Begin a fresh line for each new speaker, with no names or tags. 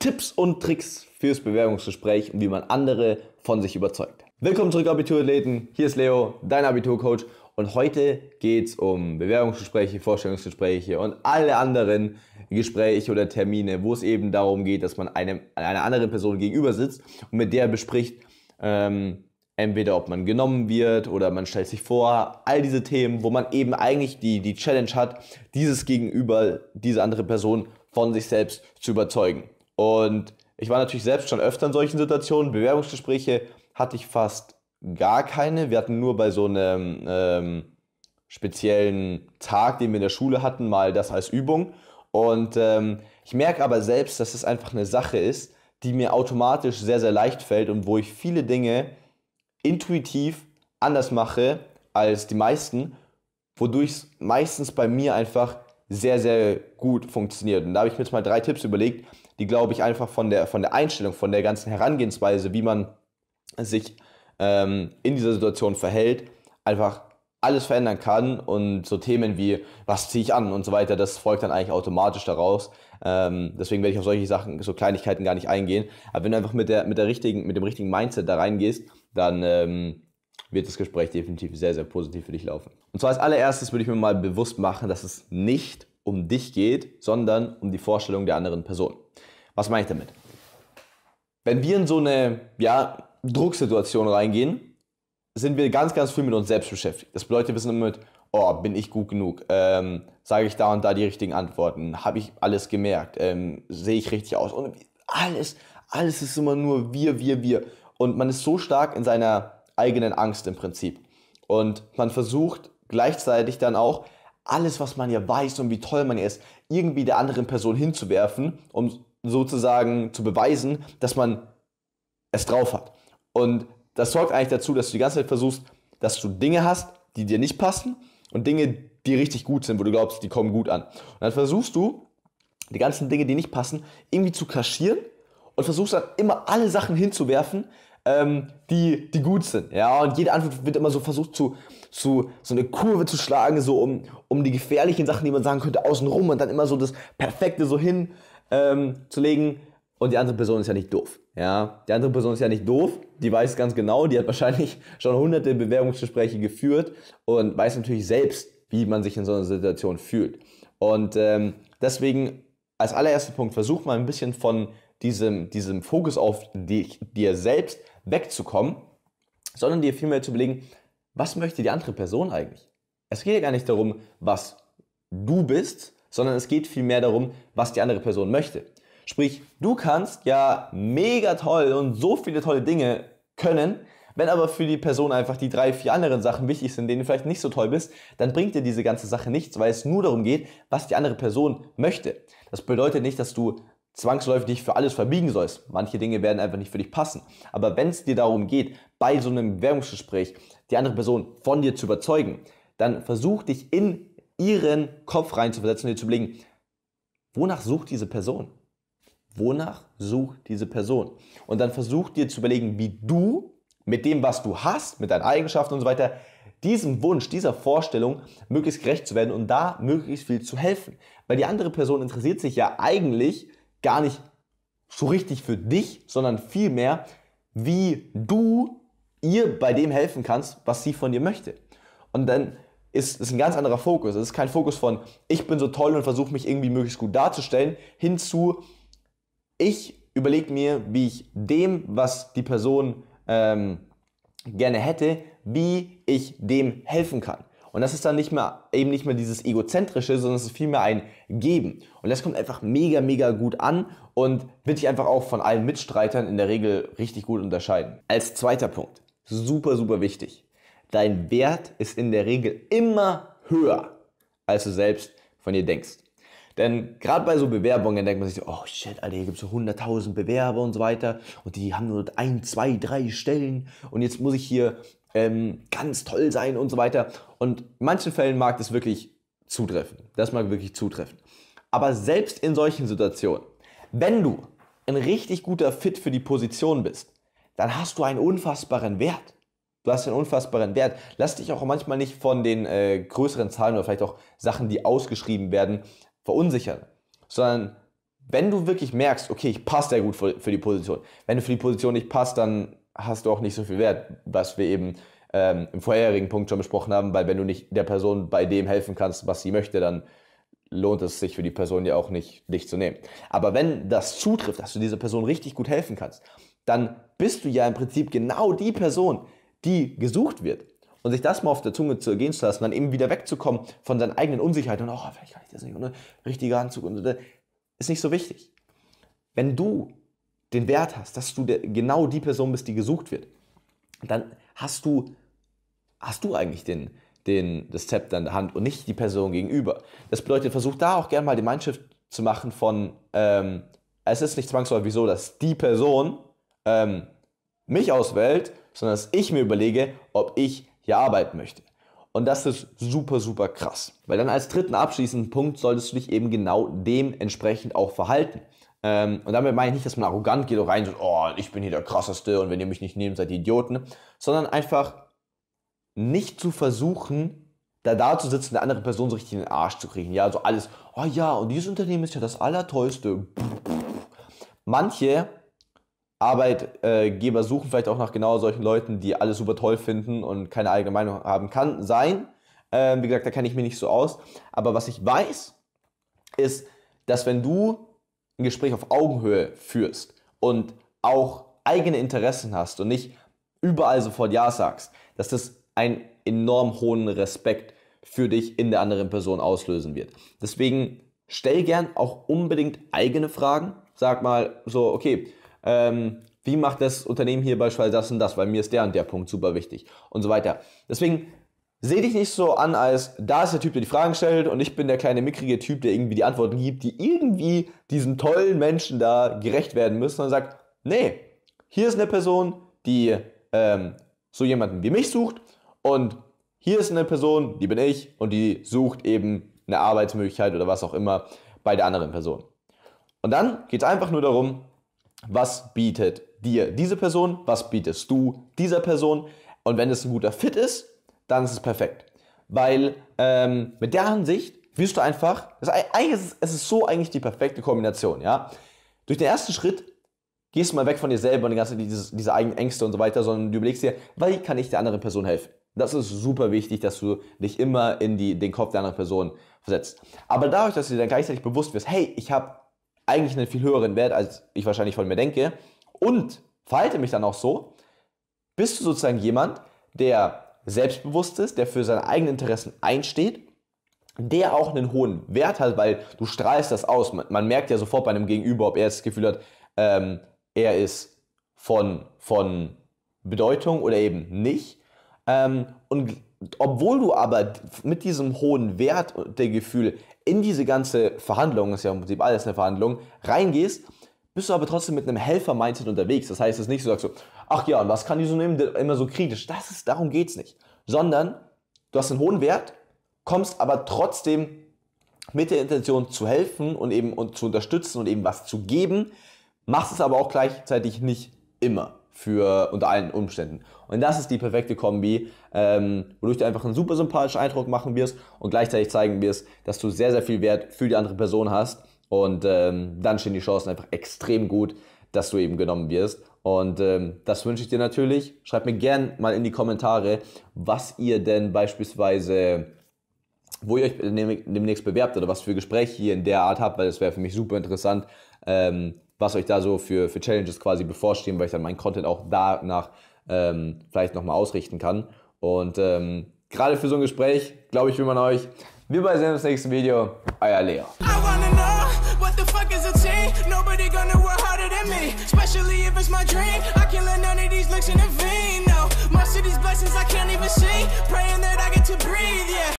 Tipps und Tricks fürs Bewerbungsgespräch und wie man andere von sich überzeugt. Willkommen zurück, Abiturathleten. Hier ist Leo, dein Abiturcoach. Und heute geht es um Bewerbungsgespräche, Vorstellungsgespräche und alle anderen Gespräche oder Termine, wo es eben darum geht, dass man einem, einer anderen Person gegenüber sitzt und mit der bespricht, ähm, entweder ob man genommen wird oder man stellt sich vor, all diese Themen, wo man eben eigentlich die, die Challenge hat, dieses Gegenüber, diese andere Person von sich selbst zu überzeugen. Und ich war natürlich selbst schon öfter in solchen Situationen. Bewerbungsgespräche hatte ich fast gar keine. Wir hatten nur bei so einem ähm, speziellen Tag, den wir in der Schule hatten, mal das als Übung. Und ähm, ich merke aber selbst, dass es einfach eine Sache ist, die mir automatisch sehr, sehr leicht fällt und wo ich viele Dinge intuitiv anders mache als die meisten, wodurch es meistens bei mir einfach sehr, sehr gut funktioniert. Und da habe ich mir jetzt mal drei Tipps überlegt, die, glaube ich, einfach von der, von der Einstellung, von der ganzen Herangehensweise, wie man sich ähm, in dieser Situation verhält, einfach alles verändern kann und so Themen wie, was ziehe ich an und so weiter, das folgt dann eigentlich automatisch daraus. Ähm, deswegen werde ich auf solche Sachen, so Kleinigkeiten gar nicht eingehen. Aber wenn du einfach mit, der, mit, der richtigen, mit dem richtigen Mindset da reingehst, dann ähm, wird das Gespräch definitiv sehr, sehr positiv für dich laufen. Und zwar als allererstes würde ich mir mal bewusst machen, dass es nicht um dich geht, sondern um die Vorstellung der anderen Person. Was meine ich damit? Wenn wir in so eine ja, Drucksituation reingehen, sind wir ganz, ganz viel mit uns selbst beschäftigt. Das bedeutet, wir sind immer mit, oh, bin ich gut genug? Ähm, Sage ich da und da die richtigen Antworten? Habe ich alles gemerkt? Ähm, Sehe ich richtig aus? Und alles, alles ist immer nur wir, wir, wir. Und man ist so stark in seiner eigenen Angst im Prinzip. Und man versucht gleichzeitig dann auch alles, was man ja weiß und wie toll man ist, irgendwie der anderen Person hinzuwerfen, um sozusagen zu beweisen, dass man es drauf hat. Und das sorgt eigentlich dazu, dass du die ganze Zeit versuchst, dass du Dinge hast, die dir nicht passen und Dinge, die richtig gut sind, wo du glaubst, die kommen gut an. Und dann versuchst du, die ganzen Dinge, die nicht passen, irgendwie zu kaschieren und versuchst dann immer alle Sachen hinzuwerfen, ähm, die, die gut sind. Ja, und jede Antwort wird immer so versucht zu, zu so eine Kurve zu schlagen, so um, um die gefährlichen Sachen, die man sagen könnte, außenrum und dann immer so das Perfekte so hinzulegen. ähm, Und die andere Person ist ja nicht doof. Ja, die andere Person ist ja nicht doof, die weiß ganz genau, die hat wahrscheinlich schon hunderte Bewerbungsgespräche geführt und weiß natürlich selbst, wie man sich in so einer Situation fühlt. Und ähm, deswegen als allererster Punkt versuch mal ein bisschen von diesem, diesem Fokus auf dich, dir selbst wegzukommen, sondern dir vielmehr zu überlegen, was möchte die andere Person eigentlich? Es geht ja gar nicht darum, was du bist, sondern es geht vielmehr darum, was die andere Person möchte. Sprich, du kannst ja mega toll und so viele tolle Dinge können, wenn aber für die Person einfach die drei, vier anderen Sachen wichtig sind, denen du vielleicht nicht so toll bist, dann bringt dir diese ganze Sache nichts, weil es nur darum geht, was die andere Person möchte. Das bedeutet nicht, dass du zwangsläufig dich für alles verbiegen sollst. Manche Dinge werden einfach nicht für dich passen. Aber wenn es dir darum geht, bei so einem Bewerbungsgespräch die andere Person von dir zu überzeugen, dann versuch dich in ihren Kopf reinzuversetzen und dir zu überlegen, wonach sucht diese Person? Wonach sucht diese Person? Und dann versuch dir zu überlegen, wie du mit dem, was du hast, mit deinen Eigenschaften und so weiter, diesem Wunsch, dieser Vorstellung möglichst gerecht zu werden und da möglichst viel zu helfen. Weil die andere Person interessiert sich ja eigentlich gar nicht so richtig für dich, sondern vielmehr, wie du ihr bei dem helfen kannst, was sie von dir möchte. Und dann ist, es ein ganz anderer Fokus. Es ist kein Fokus von, ich bin so toll und versuche mich irgendwie möglichst gut darzustellen, hinzu, ich überlege mir, wie ich dem, was die Person ähm, gerne hätte, wie ich dem helfen kann. Und das ist dann nicht mehr, eben nicht mehr dieses egozentrische, sondern es ist vielmehr ein Geben. Und das kommt einfach mega, mega gut an und wird dich einfach auch von allen Mitstreitern in der Regel richtig gut unterscheiden. Als zweiter Punkt, super, super wichtig. Dein Wert ist in der Regel immer höher, als du selbst von dir denkst. Denn gerade bei so Bewerbungen denkt man sich, oh shit, Alter, hier gibt es so 100.000 Bewerber und so weiter und die haben nur ein, zwei, drei Stellen und jetzt muss ich hier ähm, ganz toll sein und so weiter. Und in manchen Fällen mag das wirklich zutreffen. Das mag wirklich zutreffen. Aber selbst in solchen Situationen, wenn du ein richtig guter Fit für die Position bist, dann hast du einen unfassbaren Wert. Du hast einen unfassbaren Wert. Lass dich auch manchmal nicht von den äh, größeren Zahlen oder vielleicht auch Sachen, die ausgeschrieben werden, verunsichern, sondern wenn du wirklich merkst, okay, ich passe sehr gut für, für die Position. Wenn du für die Position nicht passt, dann hast du auch nicht so viel Wert, was wir eben ähm, im vorherigen Punkt schon besprochen haben, weil wenn du nicht der Person bei dem helfen kannst, was sie möchte, dann lohnt es sich für die Person ja auch nicht, dich zu nehmen. Aber wenn das zutrifft, dass du dieser Person richtig gut helfen kannst, dann bist du ja im Prinzip genau die Person, die gesucht wird. Und sich das mal auf der Zunge zu ergehen zu lassen, dann eben wieder wegzukommen von seinen eigenen Unsicherheiten und, oh, vielleicht kann ich das nicht, ohne richtiger Anzug und, so, ist nicht so wichtig. Wenn du den Wert hast, dass du der, genau die Person bist, die gesucht wird, dann hast du, hast du eigentlich den, den, das Zepter in der Hand und nicht die Person gegenüber. Das bedeutet, versuch da auch gerne mal die Mindshift zu machen von, ähm, es ist nicht zwangsläufig so, dass die Person ähm, mich auswählt, sondern dass ich mir überlege, ob ich hier arbeiten möchte. Und das ist super, super krass. Weil dann als dritten abschließenden Punkt solltest du dich eben genau dementsprechend auch verhalten. Ähm, und damit meine ich nicht, dass man arrogant geht und rein und oh, ich bin hier der Krasseste und wenn ihr mich nicht nehmt, seid ihr Idioten, sondern einfach nicht zu versuchen, da da zu sitzen, der andere Person so richtig in den Arsch zu kriegen. Ja, also alles, oh ja, und dieses Unternehmen ist ja das Allertollste. Manche Arbeitgeber suchen vielleicht auch nach genau solchen Leuten, die alles super toll finden und keine eigene Meinung haben. Kann sein. Ähm, wie gesagt, da kenne ich mich nicht so aus. Aber was ich weiß, ist, dass wenn du ein Gespräch auf Augenhöhe führst und auch eigene Interessen hast und nicht überall sofort Ja sagst, dass das einen enorm hohen Respekt für dich in der anderen Person auslösen wird. Deswegen stell gern auch unbedingt eigene Fragen. Sag mal so, okay, ähm, wie macht das Unternehmen hier beispielsweise das und das, weil mir ist der und der Punkt super wichtig und so weiter. Deswegen Seh dich nicht so an, als da ist der Typ, der die Fragen stellt und ich bin der kleine mickrige Typ, der irgendwie die Antworten gibt, die irgendwie diesen tollen Menschen da gerecht werden müssen und sagt, nee, hier ist eine Person, die ähm, so jemanden wie mich sucht und hier ist eine Person, die bin ich und die sucht eben eine Arbeitsmöglichkeit oder was auch immer bei der anderen Person. Und dann geht es einfach nur darum, was bietet dir diese Person, was bietest du dieser Person und wenn es ein guter Fit ist, dann ist es perfekt. Weil ähm, mit der Ansicht wirst du einfach, das, eigentlich ist, es ist so eigentlich die perfekte Kombination, ja. Durch den ersten Schritt gehst du mal weg von dir selber und die ganze, dieses, diese eigenen Ängste und so weiter, sondern du überlegst dir, wie kann ich der anderen Person helfen? Das ist super wichtig, dass du dich immer in die, den Kopf der anderen Person versetzt. Aber dadurch, dass du dir dann gleichzeitig bewusst wirst, hey, ich habe eigentlich einen viel höheren Wert, als ich wahrscheinlich von mir denke und verhalte mich dann auch so, bist du sozusagen jemand, der selbstbewusst ist, der für seine eigenen Interessen einsteht, der auch einen hohen Wert hat, weil du strahlst das aus. Man, man merkt ja sofort bei einem Gegenüber, ob er das Gefühl hat, ähm, er ist von, von Bedeutung oder eben nicht. Ähm, und obwohl du aber mit diesem hohen Wert der Gefühl in diese ganze Verhandlung, ist ja im Prinzip alles eine Verhandlung, reingehst, bist du aber trotzdem mit einem Helfer-Mindset unterwegs. Das heißt, es ist nicht so, sagst du, ach ja, und was kann ich so nehmen, immer so kritisch. Das ist, darum geht's nicht. Sondern du hast einen hohen Wert, kommst aber trotzdem mit der Intention zu helfen und eben und zu unterstützen und eben was zu geben, machst es aber auch gleichzeitig nicht immer für unter allen Umständen. Und das ist die perfekte Kombi, ähm, wodurch du einfach einen super sympathischen Eindruck machen wirst und gleichzeitig zeigen wirst, dass du sehr, sehr viel Wert für die andere Person hast und ähm, dann stehen die Chancen einfach extrem gut, dass du eben genommen wirst. Und ähm, das wünsche ich dir natürlich. Schreib mir gerne mal in die Kommentare, was ihr denn beispielsweise, wo ihr euch demnächst bewerbt oder was für Gespräche ihr in der Art habt, weil das wäre für mich super interessant, ähm, was euch da so für, für Challenges quasi bevorstehen, weil ich dann meinen Content auch danach ähm, vielleicht nochmal ausrichten kann. Und ähm, gerade für so ein Gespräch, glaube ich, will man euch. Wir sehen uns im nächsten Video. Euer Leo. the fuck is a team? Nobody gonna work harder than me, especially if it's my dream. I can't let none of these looks intervene. No, most of these blessings I can't even see. Praying that I get to breathe, yeah.